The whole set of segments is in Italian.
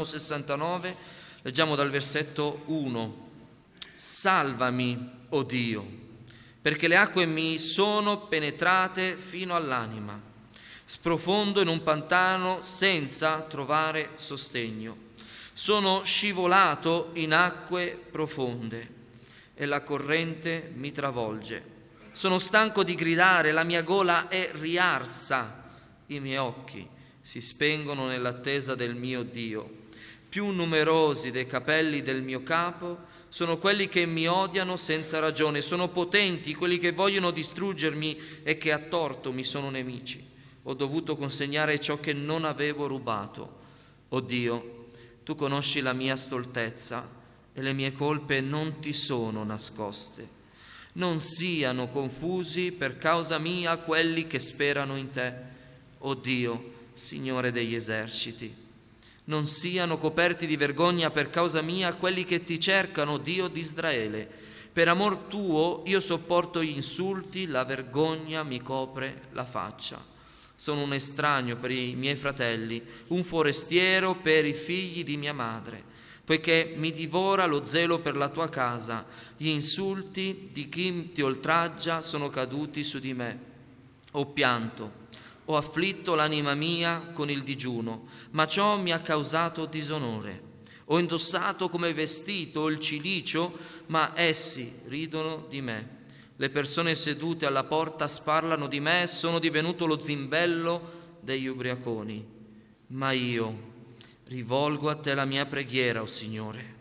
Salmo 69, leggiamo dal versetto 1. Salvami, o oh Dio, perché le acque mi sono penetrate fino all'anima. Sprofondo in un pantano senza trovare sostegno. Sono scivolato in acque profonde e la corrente mi travolge. Sono stanco di gridare, la mia gola è riarsa, i miei occhi si spengono nell'attesa del mio Dio più numerosi dei capelli del mio capo, sono quelli che mi odiano senza ragione, sono potenti quelli che vogliono distruggermi e che a torto mi sono nemici. Ho dovuto consegnare ciò che non avevo rubato. O Dio, tu conosci la mia stoltezza e le mie colpe non ti sono nascoste. Non siano confusi per causa mia quelli che sperano in te. O Dio, Signore degli eserciti non siano coperti di vergogna per causa mia quelli che ti cercano, Dio di Israele. Per amor tuo io sopporto gli insulti, la vergogna mi copre la faccia. Sono un estraneo per i miei fratelli, un forestiero per i figli di mia madre, poiché mi divora lo zelo per la tua casa. Gli insulti di chi ti oltraggia sono caduti su di me. Ho pianto ho afflitto l'anima mia con il digiuno, ma ciò mi ha causato disonore. Ho indossato come vestito il cilicio, ma essi ridono di me. Le persone sedute alla porta sparlano di me e sono divenuto lo zimbello degli ubriaconi. Ma io rivolgo a te la mia preghiera, o oh Signore,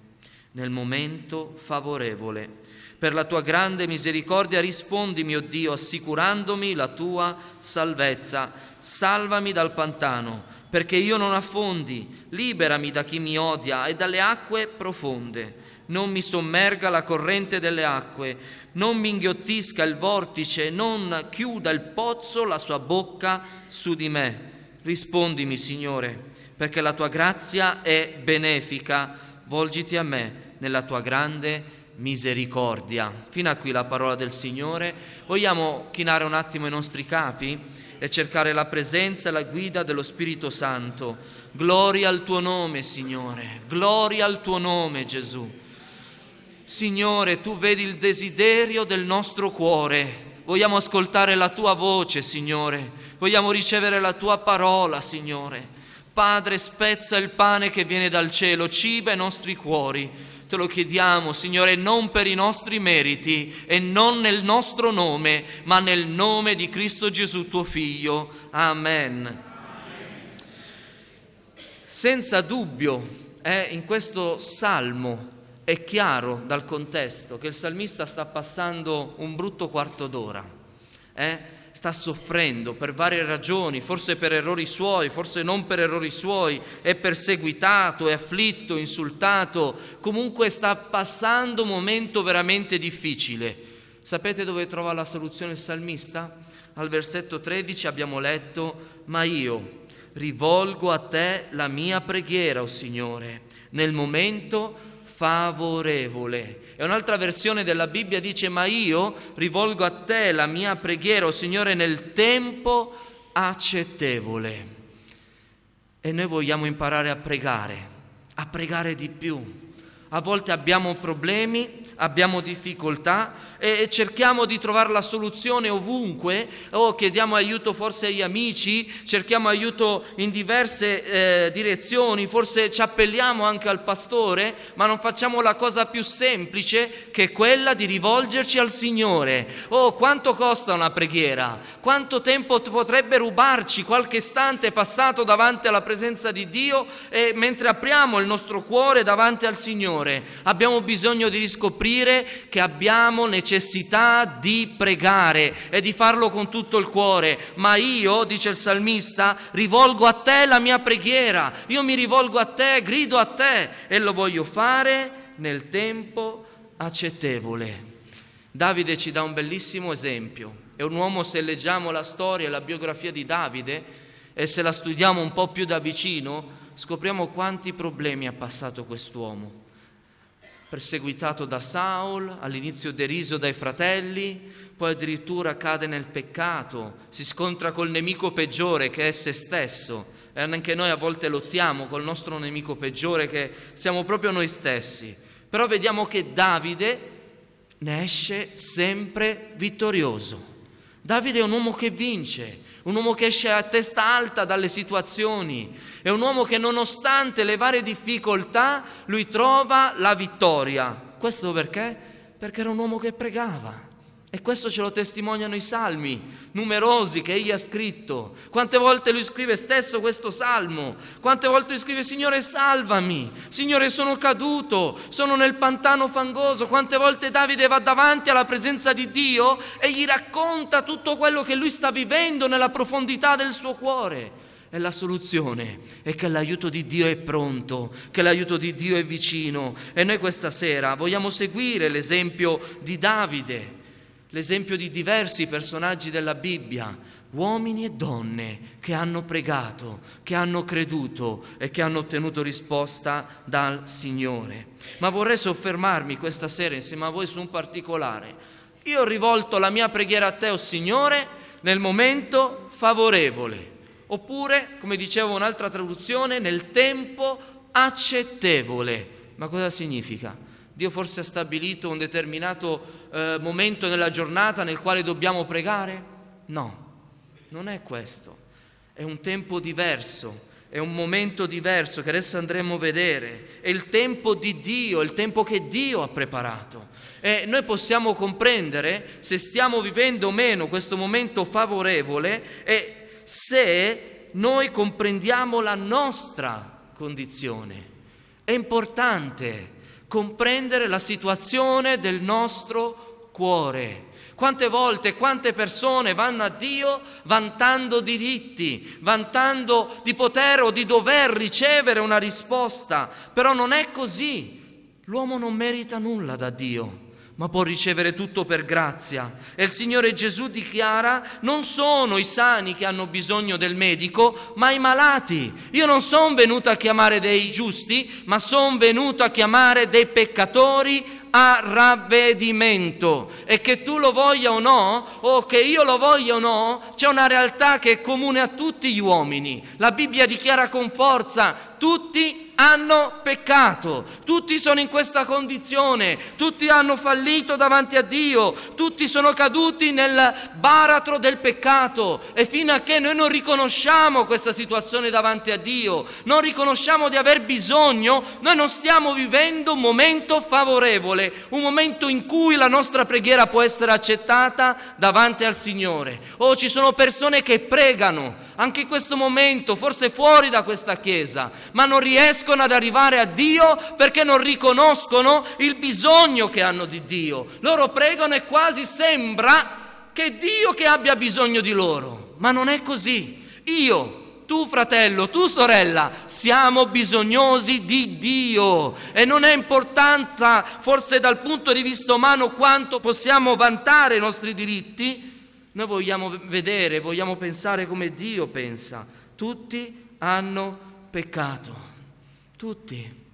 nel momento favorevole. Per la tua grande misericordia rispondi, mio Dio, assicurandomi la tua salvezza. Salvami dal pantano, perché io non affondi. Liberami da chi mi odia e dalle acque profonde. Non mi sommerga la corrente delle acque, non mi inghiottisca il vortice, non chiuda il pozzo la sua bocca su di me. Rispondimi, Signore, perché la tua grazia è benefica. Volgiti a me nella tua grande misericordia misericordia. Fino a qui la parola del Signore. Vogliamo chinare un attimo i nostri capi e cercare la presenza e la guida dello Spirito Santo. Gloria al tuo nome, Signore. Gloria al tuo nome, Gesù. Signore, tu vedi il desiderio del nostro cuore. Vogliamo ascoltare la tua voce, Signore. Vogliamo ricevere la tua parola, Signore. Padre, spezza il pane che viene dal cielo, ciba i nostri cuori Te lo chiediamo, Signore, non per i nostri meriti e non nel nostro nome, ma nel nome di Cristo Gesù tuo Figlio. Amen. Senza dubbio, eh, in questo salmo è chiaro dal contesto che il salmista sta passando un brutto quarto d'ora. Eh? sta soffrendo per varie ragioni, forse per errori suoi, forse non per errori suoi, è perseguitato, è afflitto, insultato, comunque sta passando un momento veramente difficile. Sapete dove trova la soluzione il salmista? Al versetto 13 abbiamo letto, ma io rivolgo a te la mia preghiera, o oh Signore, nel momento favorevole. E un'altra versione della Bibbia dice, ma io rivolgo a te la mia preghiera, o Signore, nel tempo accettevole. E noi vogliamo imparare a pregare, a pregare di più. A volte abbiamo problemi, abbiamo difficoltà e cerchiamo di trovare la soluzione ovunque o oh, chiediamo aiuto forse agli amici, cerchiamo aiuto in diverse eh, direzioni, forse ci appelliamo anche al pastore, ma non facciamo la cosa più semplice che quella di rivolgerci al Signore. Oh, quanto costa una preghiera? Quanto tempo potrebbe rubarci qualche istante passato davanti alla presenza di Dio e mentre apriamo il nostro cuore davanti al Signore? Abbiamo bisogno di riscoprire scoprire che abbiamo necessità di pregare e di farlo con tutto il cuore. Ma io, dice il salmista, rivolgo a te la mia preghiera, io mi rivolgo a te, grido a te e lo voglio fare nel tempo accettevole. Davide ci dà un bellissimo esempio. È un uomo, se leggiamo la storia e la biografia di Davide e se la studiamo un po' più da vicino, scopriamo quanti problemi ha passato quest'uomo perseguitato da Saul, all'inizio deriso dai fratelli, poi addirittura cade nel peccato, si scontra col nemico peggiore che è se stesso. E anche noi a volte lottiamo col nostro nemico peggiore che siamo proprio noi stessi. Però vediamo che Davide ne esce sempre vittorioso. Davide è un uomo che vince, un uomo che esce a testa alta dalle situazioni, è un uomo che nonostante le varie difficoltà lui trova la vittoria. Questo perché? Perché era un uomo che pregava. E questo ce lo testimoniano i salmi numerosi che egli ha scritto. Quante volte lui scrive stesso questo salmo? Quante volte lui scrive Signore salvami, Signore sono caduto, sono nel pantano fangoso. Quante volte Davide va davanti alla presenza di Dio e gli racconta tutto quello che lui sta vivendo nella profondità del suo cuore. E la soluzione è che l'aiuto di Dio è pronto, che l'aiuto di Dio è vicino. E noi questa sera vogliamo seguire l'esempio di Davide l'esempio di diversi personaggi della Bibbia, uomini e donne che hanno pregato, che hanno creduto e che hanno ottenuto risposta dal Signore. Ma vorrei soffermarmi questa sera insieme a voi su un particolare. Io ho rivolto la mia preghiera a te, o oh Signore, nel momento favorevole, oppure, come diceva un'altra traduzione, nel tempo accettevole. Ma cosa significa? Dio forse ha stabilito un determinato eh, momento nella giornata nel quale dobbiamo pregare? No, non è questo. È un tempo diverso, è un momento diverso che adesso andremo a vedere. È il tempo di Dio, il tempo che Dio ha preparato. E noi possiamo comprendere se stiamo vivendo o meno questo momento favorevole e se noi comprendiamo la nostra condizione. È importante comprendere la situazione del nostro cuore. Quante volte, quante persone vanno a Dio vantando diritti, vantando di poter o di dover ricevere una risposta, però non è così. L'uomo non merita nulla da Dio ma può ricevere tutto per grazia. E il Signore Gesù dichiara, non sono i sani che hanno bisogno del medico, ma i malati. Io non sono venuto a chiamare dei giusti, ma sono venuto a chiamare dei peccatori a ravvedimento e che tu lo voglia o no, o che io lo voglia o no, c'è una realtà che è comune a tutti gli uomini. La Bibbia dichiara con forza, tutti hanno peccato, tutti sono in questa condizione, tutti hanno fallito davanti a Dio, tutti sono caduti nel baratro del peccato e fino a che noi non riconosciamo questa situazione davanti a Dio, non riconosciamo di aver bisogno, noi non stiamo vivendo un momento favorevole, un momento in cui la nostra preghiera può essere accettata davanti al Signore. oh, ci sono persone che pregano anche in questo momento, forse fuori da questa chiesa, ma non riescono riescono ad arrivare a Dio perché non riconoscono il bisogno che hanno di Dio. Loro pregano e quasi sembra che è Dio che abbia bisogno di loro, ma non è così. Io tu fratello, tu sorella, siamo bisognosi di Dio e non è importanza forse dal punto di vista umano quanto possiamo vantare i nostri diritti, noi vogliamo vedere, vogliamo pensare come Dio pensa. Tutti hanno peccato. Tutti.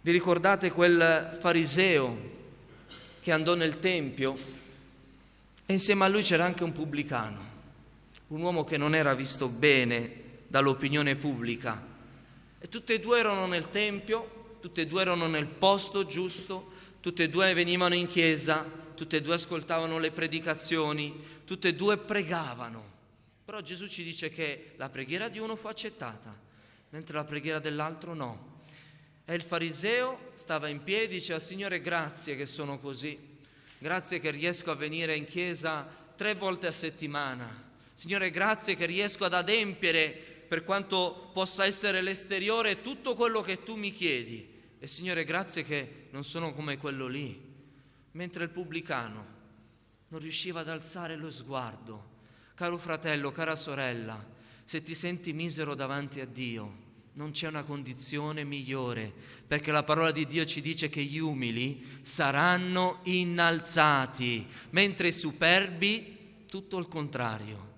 Vi ricordate quel fariseo che andò nel Tempio e insieme a lui c'era anche un pubblicano, un uomo che non era visto bene dall'opinione pubblica. E tutti e due erano nel Tempio, tutti e due erano nel posto giusto, tutti e due venivano in chiesa, tutti e due ascoltavano le predicazioni, tutti e due pregavano. Però Gesù ci dice che la preghiera di uno fu accettata, mentre la preghiera dell'altro no. E il fariseo stava in piedi e diceva, Signore, grazie che sono così, grazie che riesco a venire in chiesa tre volte a settimana, Signore, grazie che riesco ad adempiere, per quanto possa essere l'esteriore, tutto quello che tu mi chiedi. E Signore, grazie che non sono come quello lì. Mentre il pubblicano non riusciva ad alzare lo sguardo. Caro fratello, cara sorella, se ti senti misero davanti a Dio, non c'è una condizione migliore, perché la parola di Dio ci dice che gli umili saranno innalzati, mentre i superbi tutto il contrario.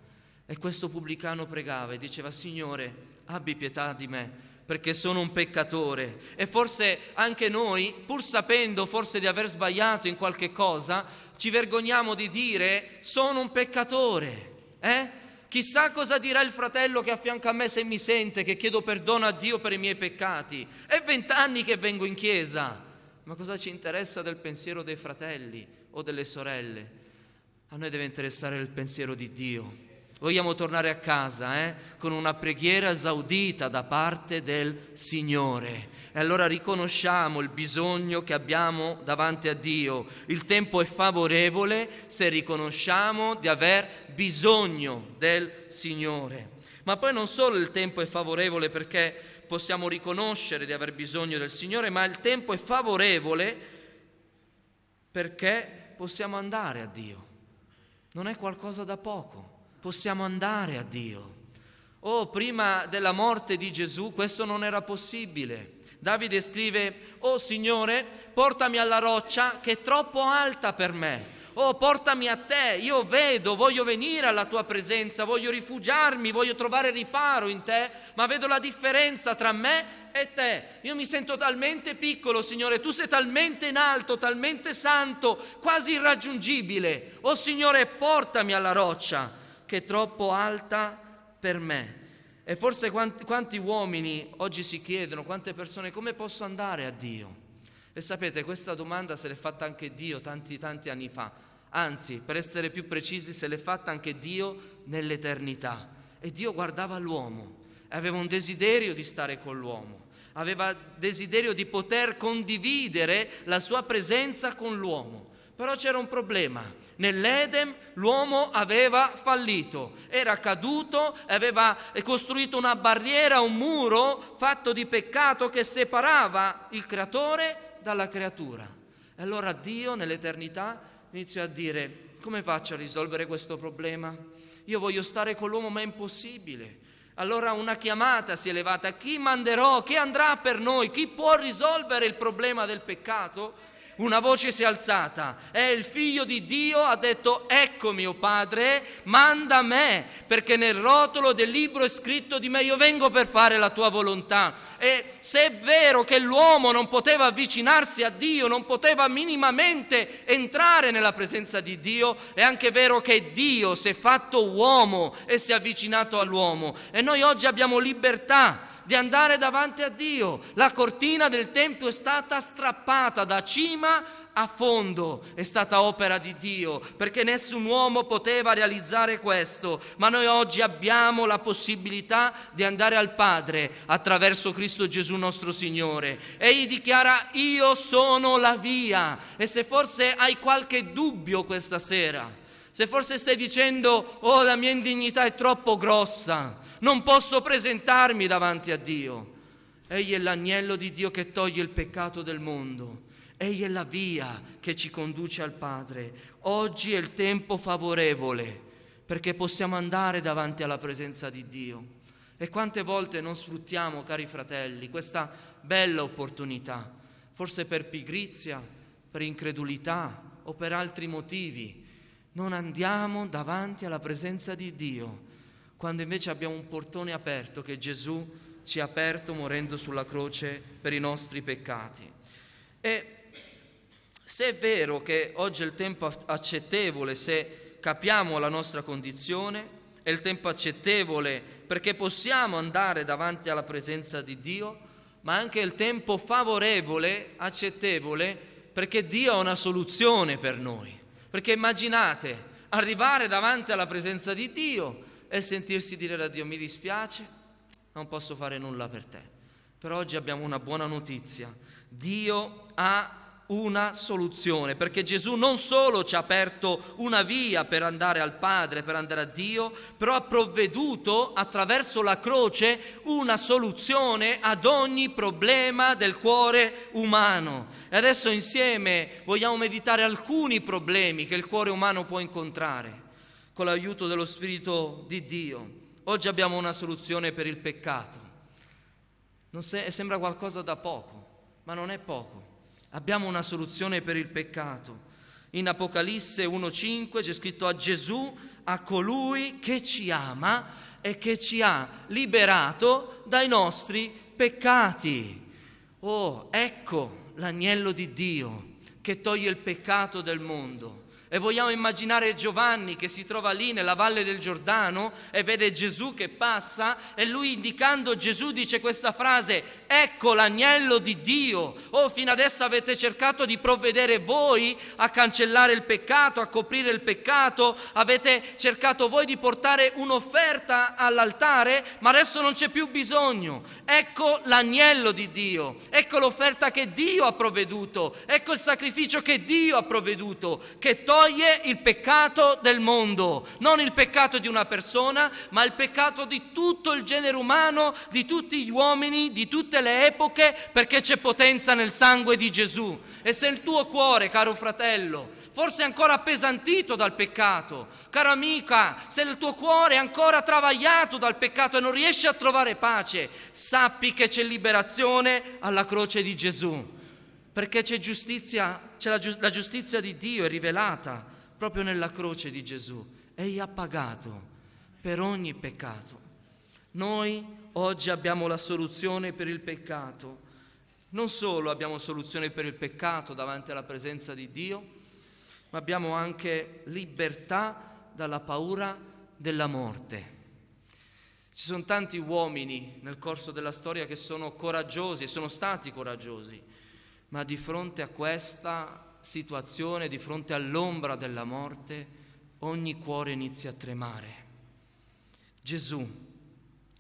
E questo pubblicano pregava e diceva, Signore, abbi pietà di me, perché sono un peccatore. E forse anche noi, pur sapendo forse di aver sbagliato in qualche cosa, ci vergogniamo di dire sono un peccatore. Eh? Chissà cosa dirà il fratello che affianca a me se mi sente, che chiedo perdono a Dio per i miei peccati. È vent'anni che vengo in chiesa, ma cosa ci interessa del pensiero dei fratelli o delle sorelle? A noi deve interessare il pensiero di Dio Vogliamo tornare a casa eh? con una preghiera esaudita da parte del Signore. E allora riconosciamo il bisogno che abbiamo davanti a Dio. Il tempo è favorevole se riconosciamo di aver bisogno del Signore. Ma poi non solo il tempo è favorevole perché possiamo riconoscere di aver bisogno del Signore, ma il tempo è favorevole perché possiamo andare a Dio. Non è qualcosa da poco possiamo andare a Dio. Oh, prima della morte di Gesù questo non era possibile. Davide scrive, oh Signore, portami alla roccia che è troppo alta per me. Oh, portami a te, io vedo, voglio venire alla tua presenza, voglio rifugiarmi, voglio trovare riparo in te, ma vedo la differenza tra me e te. Io mi sento talmente piccolo, Signore, tu sei talmente in alto, talmente santo, quasi irraggiungibile. Oh Signore, portami alla roccia che è troppo alta per me. E forse quanti, quanti, uomini oggi si chiedono, quante persone, come posso andare a Dio? E sapete, questa domanda se l'è fatta anche Dio tanti, tanti anni fa. Anzi, per essere più precisi, se l'è fatta anche Dio nell'eternità. E Dio guardava l'uomo e aveva un desiderio di stare con l'uomo, aveva desiderio di poter condividere la sua presenza con l'uomo. Però c'era un problema. Nell'Edem l'uomo aveva fallito, era caduto, aveva costruito una barriera, un muro fatto di peccato che separava il creatore dalla creatura. E allora Dio nell'eternità iniziò a dire, come faccio a risolvere questo problema? Io voglio stare con l'uomo, ma è impossibile. Allora una chiamata si è levata, chi manderò? Chi andrà per noi? Chi può risolvere il problema del peccato? una voce si è alzata, è il figlio di Dio, ha detto ecco mio padre, manda me, perché nel rotolo del libro è scritto di me, io vengo per fare la tua volontà. E se è vero che l'uomo non poteva avvicinarsi a Dio, non poteva minimamente entrare nella presenza di Dio, è anche vero che Dio si è fatto uomo e si è avvicinato all'uomo. E noi oggi abbiamo libertà di andare davanti a Dio. La cortina del Tempio è stata strappata da cima a fondo, è stata opera di Dio, perché nessun uomo poteva realizzare questo, ma noi oggi abbiamo la possibilità di andare al Padre attraverso Cristo Gesù nostro Signore. Egli dichiara, io sono la via. E se forse hai qualche dubbio questa sera, se forse stai dicendo, oh la mia indignità è troppo grossa, non posso presentarmi davanti a Dio. Egli è l'agnello di Dio che toglie il peccato del mondo. Egli è la via che ci conduce al Padre. Oggi è il tempo favorevole perché possiamo andare davanti alla presenza di Dio. E quante volte non sfruttiamo, cari fratelli, questa bella opportunità, forse per pigrizia, per incredulità o per altri motivi. Non andiamo davanti alla presenza di Dio quando invece abbiamo un portone aperto che Gesù ci ha aperto morendo sulla croce per i nostri peccati. E se è vero che oggi è il tempo accettevole, se capiamo la nostra condizione, è il tempo accettevole perché possiamo andare davanti alla presenza di Dio, ma anche il tempo favorevole, accettevole, perché Dio ha una soluzione per noi. Perché immaginate, arrivare davanti alla presenza di Dio, e sentirsi dire da Dio mi dispiace, non posso fare nulla per te. Però oggi abbiamo una buona notizia. Dio ha una soluzione, perché Gesù non solo ci ha aperto una via per andare al Padre, per andare a Dio, però ha provveduto attraverso la croce una soluzione ad ogni problema del cuore umano. E adesso insieme vogliamo meditare alcuni problemi che il cuore umano può incontrare con l'aiuto dello Spirito di Dio. Oggi abbiamo una soluzione per il peccato. Se- sembra qualcosa da poco, ma non è poco. Abbiamo una soluzione per il peccato. In Apocalisse 1.5 c'è scritto a Gesù, a colui che ci ama e che ci ha liberato dai nostri peccati. Oh, ecco l'agnello di Dio che toglie il peccato del mondo. E vogliamo immaginare Giovanni che si trova lì nella valle del Giordano e vede Gesù che passa e lui indicando Gesù dice questa frase, ecco l'agnello di Dio, oh fino adesso avete cercato di provvedere voi a cancellare il peccato, a coprire il peccato, avete cercato voi di portare un'offerta all'altare, ma adesso non c'è più bisogno, ecco l'agnello di Dio, ecco l'offerta che Dio ha provveduto, ecco il sacrificio che Dio ha provveduto, che toglie toglie il peccato del mondo, non il peccato di una persona, ma il peccato di tutto il genere umano, di tutti gli uomini, di tutte le epoche, perché c'è potenza nel sangue di Gesù. E se il tuo cuore, caro fratello, forse ancora appesantito dal peccato, cara amica, se il tuo cuore è ancora travagliato dal peccato e non riesci a trovare pace, sappi che c'è liberazione alla croce di Gesù perché c'è giustizia, c'è la, giu- la giustizia di Dio è rivelata proprio nella croce di Gesù. Egli ha pagato per ogni peccato. Noi oggi abbiamo la soluzione per il peccato. Non solo abbiamo soluzione per il peccato davanti alla presenza di Dio, ma abbiamo anche libertà dalla paura della morte. Ci sono tanti uomini nel corso della storia che sono coraggiosi e sono stati coraggiosi ma di fronte a questa situazione, di fronte all'ombra della morte, ogni cuore inizia a tremare. Gesù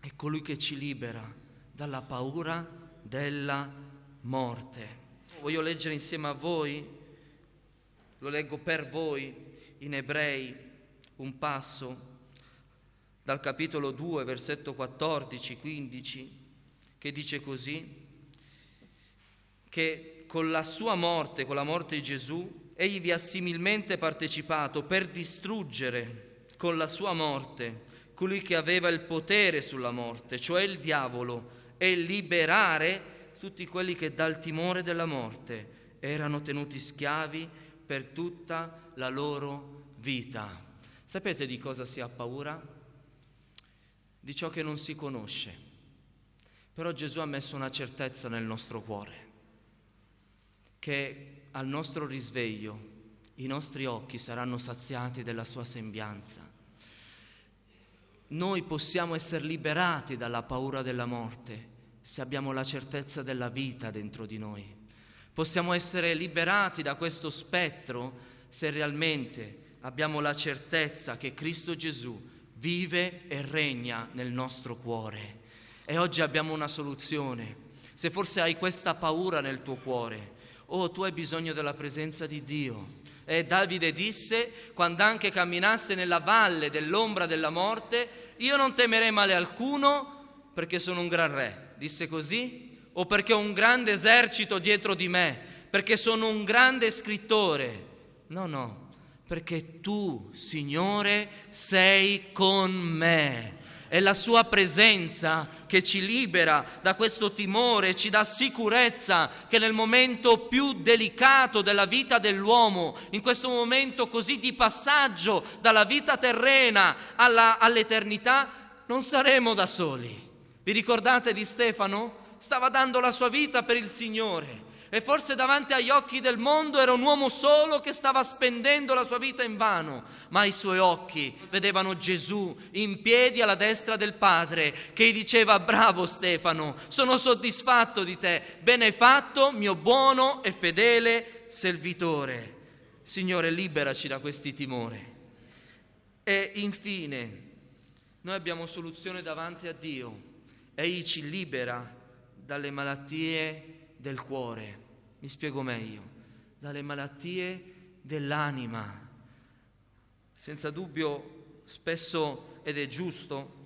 è colui che ci libera dalla paura della morte. Voglio leggere insieme a voi, lo leggo per voi, in Ebrei un passo dal capitolo 2, versetto 14-15, che dice così, che con la sua morte, con la morte di Gesù, egli vi ha similmente partecipato per distruggere con la sua morte colui che aveva il potere sulla morte, cioè il diavolo, e liberare tutti quelli che dal timore della morte erano tenuti schiavi per tutta la loro vita. Sapete di cosa si ha paura? Di ciò che non si conosce. Però Gesù ha messo una certezza nel nostro cuore che al nostro risveglio i nostri occhi saranno saziati della sua sembianza. Noi possiamo essere liberati dalla paura della morte se abbiamo la certezza della vita dentro di noi. Possiamo essere liberati da questo spettro se realmente abbiamo la certezza che Cristo Gesù vive e regna nel nostro cuore. E oggi abbiamo una soluzione. Se forse hai questa paura nel tuo cuore, oh tu hai bisogno della presenza di Dio. E Davide disse, quando anche camminasse nella valle dell'ombra della morte, io non temerei male alcuno perché sono un gran re. Disse così? O perché ho un grande esercito dietro di me, perché sono un grande scrittore. No, no, perché tu, Signore, sei con me è la sua presenza che ci libera da questo timore, ci dà sicurezza che nel momento più delicato della vita dell'uomo, in questo momento così di passaggio dalla vita terrena alla, all'eternità, non saremo da soli. Vi ricordate di Stefano? Stava dando la sua vita per il Signore e forse davanti agli occhi del mondo era un uomo solo che stava spendendo la sua vita in vano, ma i suoi occhi vedevano Gesù in piedi alla destra del Padre che gli diceva bravo Stefano, sono soddisfatto di te, bene fatto mio buono e fedele servitore. Signore, liberaci da questi timori. E infine, noi abbiamo soluzione davanti a Dio. Egli ci libera dalle malattie del cuore, mi spiego meglio, dalle malattie dell'anima. Senza dubbio, spesso, ed è giusto,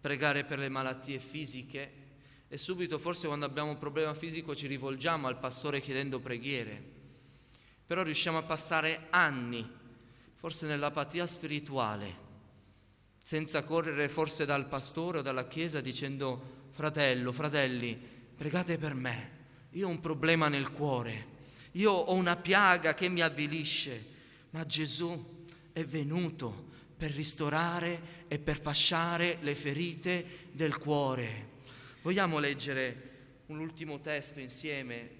pregare per le malattie fisiche e subito forse quando abbiamo un problema fisico ci rivolgiamo al pastore chiedendo preghiere, però riusciamo a passare anni, forse nell'apatia spirituale, senza correre forse dal pastore o dalla chiesa dicendo fratello, fratelli, pregate per me io ho un problema nel cuore, io ho una piaga che mi avvilisce, ma Gesù è venuto per ristorare e per fasciare le ferite del cuore. Vogliamo leggere un ultimo testo insieme?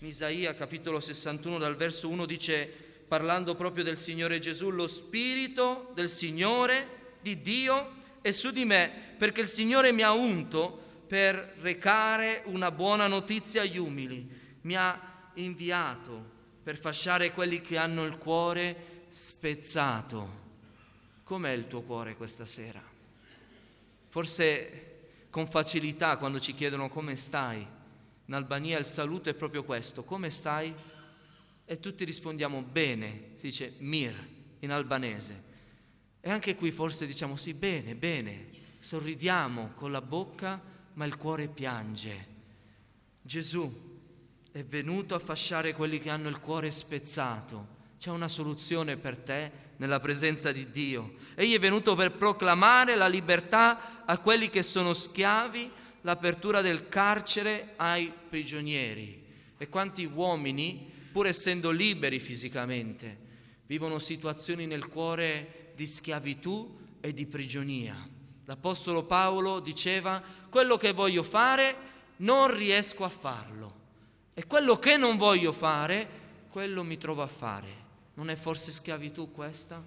In Isaia capitolo 61 dal verso 1 dice, parlando proprio del Signore Gesù, lo Spirito del Signore, di Dio, è su di me, perché il Signore mi ha unto per recare una buona notizia agli umili, mi ha inviato per fasciare quelli che hanno il cuore spezzato. Com'è il tuo cuore questa sera? Forse con facilità quando ci chiedono come stai. In Albania il saluto è proprio questo, come stai? E tutti rispondiamo bene, si dice mir in albanese. E anche qui forse diciamo sì, bene, bene, sorridiamo con la bocca ma il cuore piange. Gesù è venuto a fasciare quelli che hanno il cuore spezzato. C'è una soluzione per te nella presenza di Dio. Egli è venuto per proclamare la libertà a quelli che sono schiavi, l'apertura del carcere ai prigionieri. E quanti uomini, pur essendo liberi fisicamente, vivono situazioni nel cuore di schiavitù e di prigionia. L'Apostolo Paolo diceva, quello che voglio fare non riesco a farlo e quello che non voglio fare, quello mi trovo a fare. Non è forse schiavitù questa?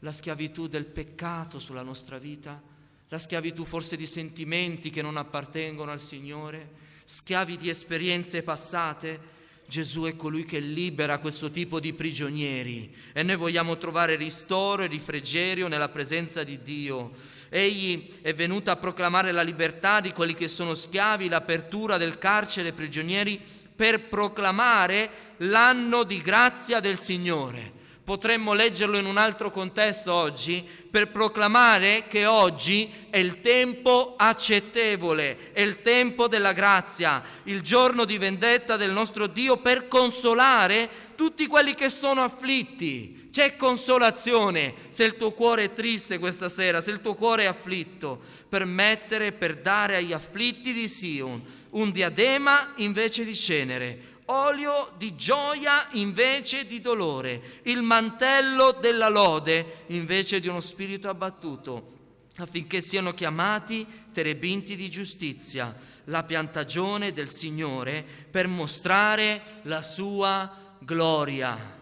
La schiavitù del peccato sulla nostra vita? La schiavitù forse di sentimenti che non appartengono al Signore? Schiavi di esperienze passate? Gesù è colui che libera questo tipo di prigionieri e noi vogliamo trovare ristoro e rifrigerio nella presenza di Dio. Egli è venuto a proclamare la libertà di quelli che sono schiavi, l'apertura del carcere ai prigionieri per proclamare l'anno di grazia del Signore potremmo leggerlo in un altro contesto oggi, per proclamare che oggi è il tempo accettevole, è il tempo della grazia, il giorno di vendetta del nostro Dio per consolare tutti quelli che sono afflitti. C'è consolazione se il tuo cuore è triste questa sera, se il tuo cuore è afflitto, per mettere, per dare agli afflitti di Sion un diadema invece di cenere olio di gioia invece di dolore, il mantello della lode invece di uno spirito abbattuto, affinché siano chiamati terebinti di giustizia, la piantagione del Signore per mostrare la sua gloria.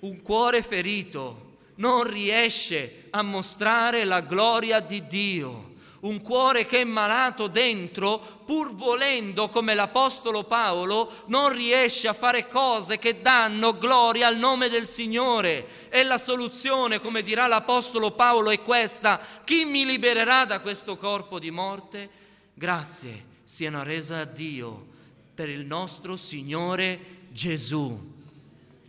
Un cuore ferito non riesce a mostrare la gloria di Dio un cuore che è malato dentro, pur volendo come l'Apostolo Paolo, non riesce a fare cose che danno gloria al nome del Signore. E la soluzione, come dirà l'Apostolo Paolo, è questa. Chi mi libererà da questo corpo di morte? Grazie siano rese a Dio per il nostro Signore Gesù.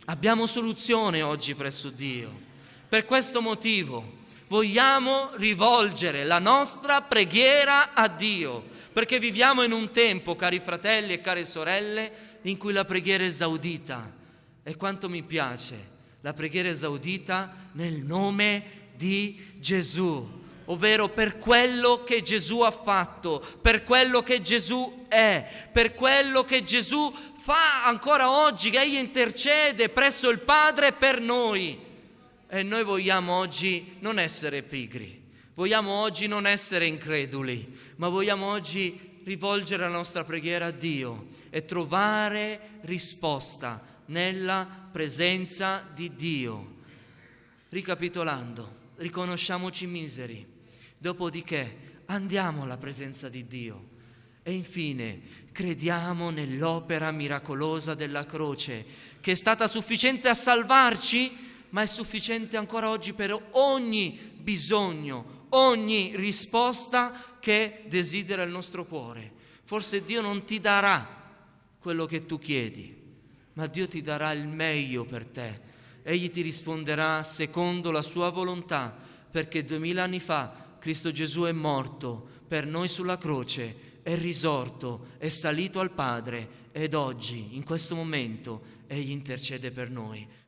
Abbiamo soluzione oggi presso Dio. Per questo motivo vogliamo rivolgere la nostra preghiera a Dio, perché viviamo in un tempo, cari fratelli e care sorelle, in cui la preghiera è esaudita. E quanto mi piace la preghiera esaudita nel nome di Gesù ovvero per quello che Gesù ha fatto, per quello che Gesù è, per quello che Gesù fa ancora oggi, che Egli intercede presso il Padre per noi. E noi vogliamo oggi non essere pigri, vogliamo oggi non essere increduli, ma vogliamo oggi rivolgere la nostra preghiera a Dio e trovare risposta nella presenza di Dio. Ricapitolando, riconosciamoci miseri, dopodiché andiamo alla presenza di Dio. E infine, crediamo nell'opera miracolosa della croce, che è stata sufficiente a salvarci ma è sufficiente ancora oggi per ogni bisogno, ogni risposta che desidera il nostro cuore. Forse Dio non ti darà quello che tu chiedi, ma Dio ti darà il meglio per te. Egli ti risponderà secondo la sua volontà, perché duemila anni fa Cristo Gesù è morto per noi sulla croce è risorto, è salito al Padre ed oggi, in questo momento, Egli intercede per noi.